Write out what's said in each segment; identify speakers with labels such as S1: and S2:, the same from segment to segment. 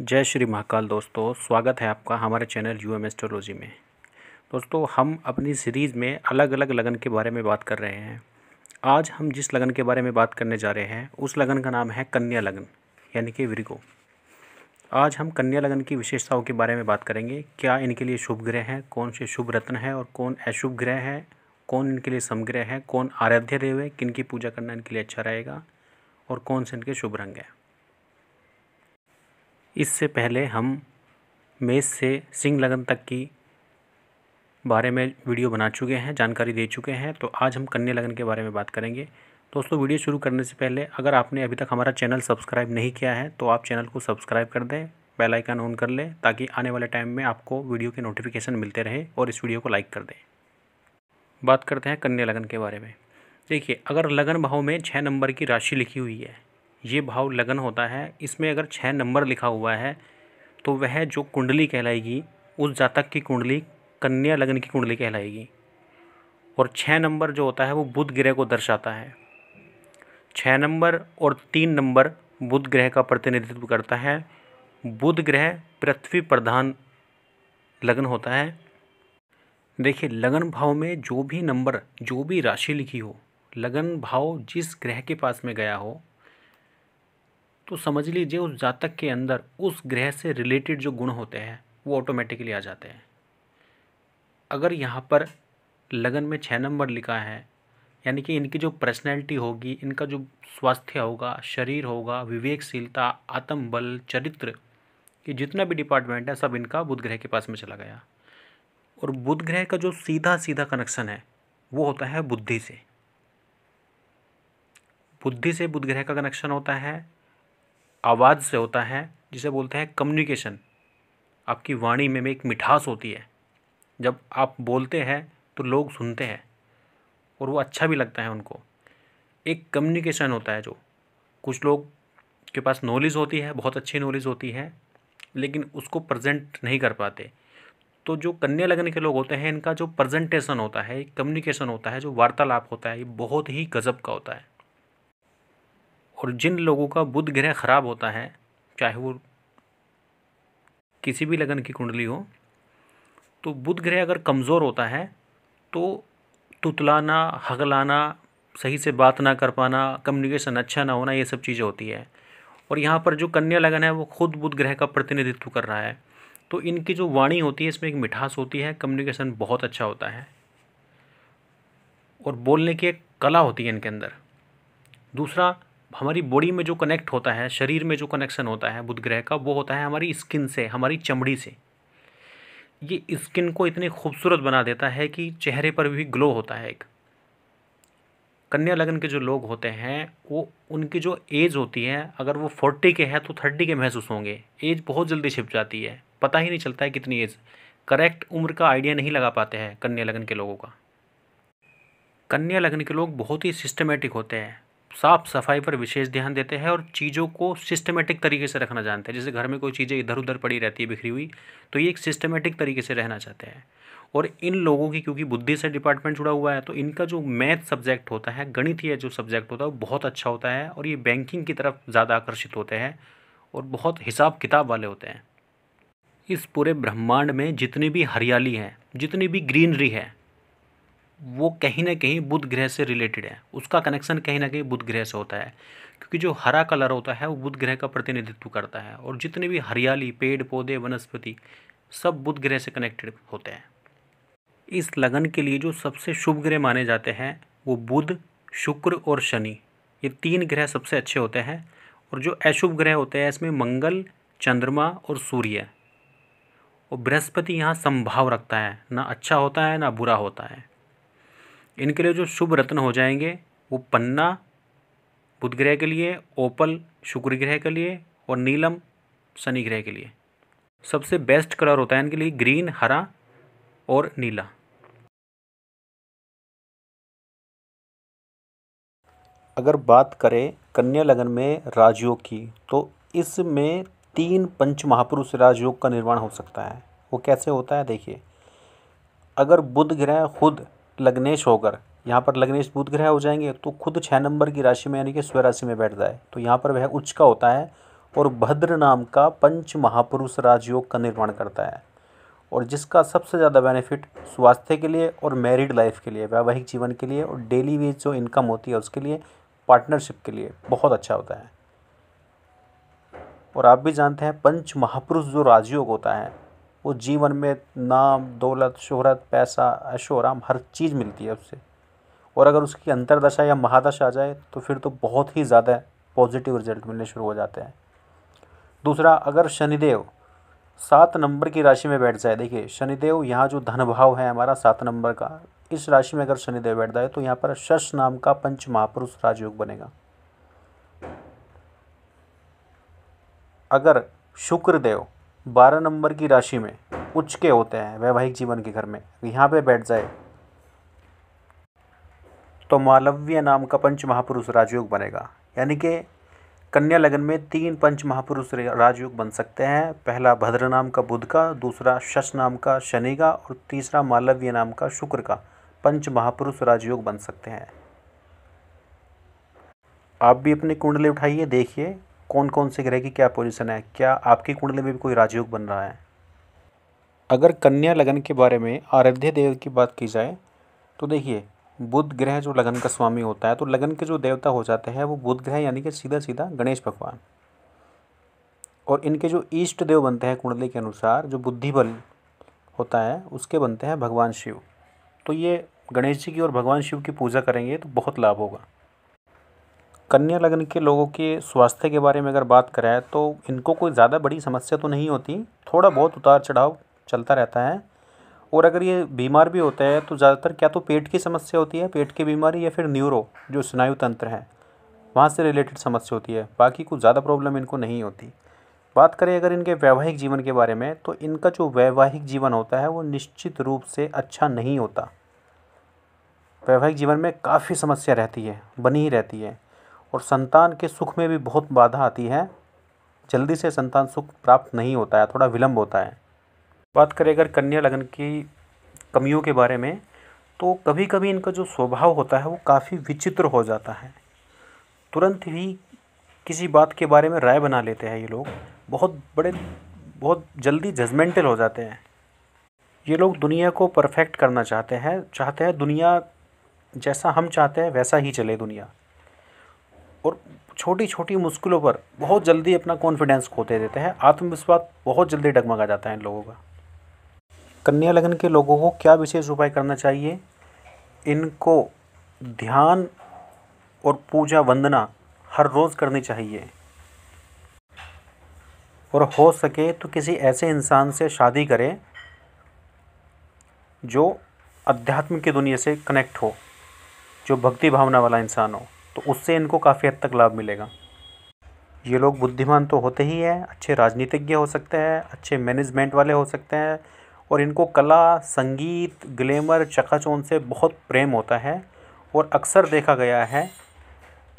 S1: जय श्री महाकाल दोस्तों स्वागत है आपका हमारे चैनल यू एम एस्ट्रोलॉजी में दोस्तों हम अपनी सीरीज़ में अलग अलग लगन के बारे में बात कर रहे हैं आज हम जिस लगन के बारे में बात करने जा रहे हैं उस लगन का नाम है कन्या लगन यानी कि विरगो आज हम कन्या लगन की विशेषताओं के बारे में बात करेंगे क्या इनके लिए शुभ ग्रह हैं कौन से शुभ रत्न हैं और कौन अशुभ ग्रह हैं कौन इनके लिए समग्रह हैं कौन आराध्य देव है किन की पूजा करना इनके लिए अच्छा रहेगा और कौन से इनके शुभ रंग हैं इससे पहले हम मेष से सिंह लगन तक की बारे में वीडियो बना चुके हैं जानकारी दे चुके हैं तो आज हम कन्या लगन के बारे में बात करेंगे दोस्तों वीडियो शुरू करने से पहले अगर आपने अभी तक हमारा चैनल सब्सक्राइब नहीं किया है तो आप चैनल को सब्सक्राइब कर दें बेल आइकन ऑन कर लें ताकि आने वाले टाइम में आपको वीडियो के नोटिफिकेशन मिलते रहे और इस वीडियो को लाइक कर दें बात करते हैं कन्या लगन के बारे में देखिए अगर लगन भाव में छः नंबर की राशि लिखी हुई है ये भाव लगन होता है इसमें अगर छः नंबर लिखा हुआ है तो वह जो कुंडली कहलाएगी उस जातक की कुंडली कन्या लगन की कुंडली कहलाएगी और छः नंबर जो होता है वो बुध ग्रह को दर्शाता है छः नंबर और तीन नंबर बुध ग्रह का प्रतिनिधित्व करता है बुध ग्रह पृथ्वी प्रधान लगन होता है देखिए लगन भाव में जो भी नंबर जो भी राशि लिखी हो लगन भाव जिस ग्रह के पास में गया हो तो समझ लीजिए उस जातक के अंदर उस ग्रह से रिलेटेड जो गुण होते हैं वो ऑटोमेटिकली आ जाते हैं अगर यहाँ पर लगन में छः नंबर लिखा है यानी कि इनकी जो पर्सनैलिटी होगी इनका जो स्वास्थ्य होगा शरीर होगा विवेकशीलता आत्मबल चरित्र ये जितना भी डिपार्टमेंट है सब इनका बुध ग्रह के पास में चला गया और बुध ग्रह का जो सीधा सीधा कनेक्शन है वो होता है बुद्धि से बुद्धि से बुध ग्रह का कनेक्शन होता है आवाज़ से होता है जिसे बोलते हैं कम्युनिकेशन आपकी वाणी में, में एक मिठास होती है जब आप बोलते हैं तो लोग सुनते हैं और वो अच्छा भी लगता है उनको एक कम्युनिकेशन होता है जो कुछ लोग के पास नॉलेज होती है बहुत अच्छी नॉलेज होती है लेकिन उसको प्रेजेंट नहीं कर पाते तो जो कन्या लगन के लोग होते हैं इनका जो प्रेजेंटेशन होता है कम्युनिकेशन होता है जो वार्तालाप होता है ये बहुत ही गजब का होता है और जिन लोगों का बुध ग्रह ख़राब होता है चाहे वो किसी भी लगन की कुंडली हो तो बुध ग्रह अगर कमज़ोर होता है तो तुतलाना हगलाना सही से बात ना कर पाना कम्युनिकेशन अच्छा ना होना ये सब चीज़ें होती है और यहाँ पर जो कन्या लगन है वो खुद बुध ग्रह का प्रतिनिधित्व कर रहा है तो इनकी जो वाणी होती है इसमें एक मिठास होती है कम्युनिकेशन बहुत अच्छा होता है और बोलने की एक कला होती है इनके अंदर दूसरा हमारी बॉडी में जो कनेक्ट होता है शरीर में जो कनेक्शन होता है बुध ग्रह का वो होता है हमारी स्किन से हमारी चमड़ी से ये स्किन को इतनी खूबसूरत बना देता है कि चेहरे पर भी ग्लो होता है एक कन्या लगन के जो लोग होते हैं वो उनकी जो एज होती है अगर वो फोर्टी के हैं तो थर्टी के महसूस होंगे एज बहुत जल्दी छिप जाती है पता ही नहीं चलता है कितनी एज करेक्ट उम्र का आइडिया नहीं लगा पाते हैं कन्या लगन के लोगों का कन्या लगन के लोग बहुत ही सिस्टमेटिक होते हैं साफ सफाई पर विशेष ध्यान देते हैं और चीज़ों को सिस्टमेटिक तरीके से रखना जानते हैं जैसे घर में कोई चीज़ें इधर उधर पड़ी रहती है बिखरी हुई तो ये एक सिस्टमेटिक तरीके से रहना चाहते हैं और इन लोगों की क्योंकि बुद्धि से डिपार्टमेंट जुड़ा हुआ है तो इनका जो मैथ सब्जेक्ट होता है या जो सब्जेक्ट होता है वो बहुत अच्छा होता है और ये बैंकिंग की तरफ ज़्यादा आकर्षित होते हैं और बहुत हिसाब किताब वाले होते हैं इस पूरे ब्रह्मांड में जितनी भी हरियाली है जितनी भी ग्रीनरी है वो कहीं ना कहीं बुध ग्रह से रिलेटेड है उसका कनेक्शन कहीं ना कहीं बुध ग्रह से होता है क्योंकि जो हरा कलर होता है वो बुध ग्रह का प्रतिनिधित्व करता है और जितने भी हरियाली पेड़ पौधे वनस्पति सब बुध ग्रह से कनेक्टेड होते हैं इस लगन के लिए जो सबसे शुभ ग्रह माने जाते हैं वो बुध शुक्र और शनि ये तीन ग्रह सबसे अच्छे होते हैं और जो अशुभ ग्रह होते हैं इसमें मंगल चंद्रमा और सूर्य और बृहस्पति यहाँ संभाव रखता है ना अच्छा होता है ना बुरा होता है इनके लिए जो शुभ रत्न हो जाएंगे वो पन्ना बुध ग्रह के लिए ओपल शुक्र ग्रह के लिए और नीलम शनि ग्रह के लिए सबसे बेस्ट कलर होता है इनके लिए ग्रीन हरा और नीला अगर बात करें कन्या लगन में राजयोग की तो इसमें तीन पंच महापुरुष राजयोग का निर्माण हो सकता है वो कैसे होता है देखिए अगर बुध ग्रह खुद लग्नेश होकर यहाँ पर लग्नेश बुध ग्रह हो जाएंगे तो खुद छः नंबर की राशि में यानी कि स्वय राशि में बैठता है तो यहाँ पर वह उच्च का होता है और भद्र नाम का पंच महापुरुष राजयोग का निर्माण करता है और जिसका सबसे ज़्यादा बेनिफिट स्वास्थ्य के लिए और मैरिड लाइफ के लिए वैवाहिक जीवन के लिए और डेली वेज जो इनकम होती है उसके लिए पार्टनरशिप के लिए बहुत अच्छा होता है और आप भी जानते हैं पंच महापुरुष जो राजयोग होता है वो जीवन में नाम दौलत शोहरत पैसा ऐशो आराम हर चीज़ मिलती है उससे और अगर उसकी अंतरदशा या महादशा आ जाए तो फिर तो बहुत ही ज़्यादा पॉजिटिव रिजल्ट मिलने शुरू हो जाते हैं दूसरा अगर शनिदेव सात नंबर की राशि में बैठ जाए देखिए शनिदेव यहाँ जो धन भाव है हमारा सात नंबर का इस राशि में अगर शनिदेव बैठ जाए तो यहाँ पर शश नाम का पंच महापुरुष राजयोग बनेगा अगर शुक्रदेव बारह नंबर की राशि में उच्च के होते हैं वैवाहिक जीवन के घर में यहाँ पे बैठ जाए तो मालव्य नाम का पंच महापुरुष राजयोग बनेगा यानी कि कन्या लगन में तीन पंच महापुरुष राजयोग बन सकते हैं पहला भद्र नाम का बुध का दूसरा शश नाम का शनि का और तीसरा मालव्य नाम का शुक्र का पंच महापुरुष राजयोग बन सकते हैं आप भी अपनी कुंडली उठाइए देखिए कौन कौन से ग्रह की क्या पोजिशन है क्या आपकी कुंडली में भी कोई राजयोग बन रहा है अगर कन्या लगन के बारे में आराध्य देव की बात की जाए तो देखिए बुध ग्रह जो लगन का स्वामी होता है तो लगन के जो देवता हो जाते हैं वो बुध ग्रह यानी कि सीधा सीधा गणेश भगवान और इनके जो ईष्ट देव बनते हैं कुंडली के अनुसार जो बुद्धि बल होता है उसके बनते हैं भगवान शिव तो ये गणेश जी की और भगवान शिव की पूजा करेंगे तो बहुत लाभ होगा कन्या लग्न के लोगों के स्वास्थ्य के बारे में अगर बात करें तो इनको कोई ज़्यादा बड़ी समस्या तो नहीं होती थोड़ा बहुत उतार चढ़ाव चलता रहता है और अगर ये बीमार भी होता है तो ज़्यादातर क्या तो पेट की समस्या होती है पेट की बीमारी या फिर न्यूरो जो स्नायु तंत्र है वहाँ से रिलेटेड समस्या होती है बाकी कुछ ज़्यादा प्रॉब्लम इनको नहीं होती बात करें अगर इनके वैवाहिक जीवन के बारे में तो इनका जो वैवाहिक जीवन होता है वो निश्चित रूप से अच्छा नहीं होता वैवाहिक जीवन में काफ़ी समस्या रहती है बनी ही रहती है और संतान के सुख में भी बहुत बाधा आती है जल्दी से संतान सुख प्राप्त नहीं होता है थोड़ा विलम्ब होता है बात करें अगर कन्या लगन की कमियों के बारे में तो कभी कभी इनका जो स्वभाव होता है वो काफ़ी विचित्र हो जाता है तुरंत ही किसी बात के बारे में राय बना लेते हैं ये लोग बहुत बड़े बहुत जल्दी जजमेंटल हो जाते हैं ये लोग दुनिया को परफेक्ट करना चाहते हैं चाहते हैं दुनिया जैसा हम चाहते हैं वैसा ही चले दुनिया और छोटी छोटी मुश्किलों पर बहुत जल्दी अपना कॉन्फिडेंस खोते देते हैं आत्मविश्वास बहुत जल्दी डगमगा जाता है इन लोगों का कन्या लगन के लोगों को क्या विशेष उपाय करना चाहिए इनको ध्यान और पूजा वंदना हर रोज़ करनी चाहिए और हो सके तो किसी ऐसे इंसान से शादी करें जो अध्यात्म की दुनिया से कनेक्ट हो जो भक्ति भावना वाला इंसान हो तो उससे इनको काफ़ी हद तक लाभ मिलेगा ये लोग बुद्धिमान तो होते ही हैं अच्छे राजनीतिज्ञ हो सकते हैं अच्छे मैनेजमेंट वाले हो सकते हैं और इनको कला संगीत ग्लैमर चखाचौन से बहुत प्रेम होता है और अक्सर देखा गया है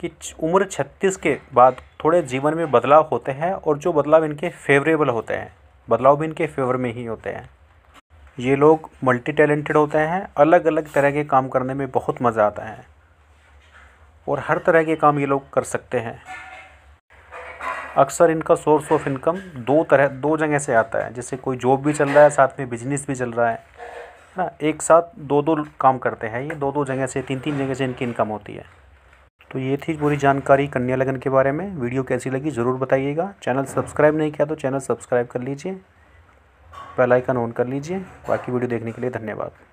S1: कि उम्र छत्तीस के बाद थोड़े जीवन में बदलाव होते हैं और जो बदलाव इनके फेवरेबल होते हैं बदलाव भी इनके फेवर में ही होते हैं ये लोग मल्टी टैलेंटेड होते हैं अलग अलग तरह के काम करने में बहुत मज़ा आता है और हर तरह के काम ये लोग कर सकते हैं अक्सर इनका सोर्स ऑफ इनकम दो तरह दो जगह से आता है जैसे कोई जॉब भी चल रहा है साथ में बिजनेस भी चल रहा है ना एक साथ दो दो काम करते हैं ये दो दो जगह से तीन तीन जगह से इनकी इनकम होती है तो ये थी पूरी जानकारी कन्या लगन के बारे में वीडियो कैसी लगी ज़रूर बताइएगा चैनल सब्सक्राइब नहीं किया तो चैनल सब्सक्राइब कर लीजिए बेल आइकन ऑन कर लीजिए बाकी वीडियो देखने के लिए धन्यवाद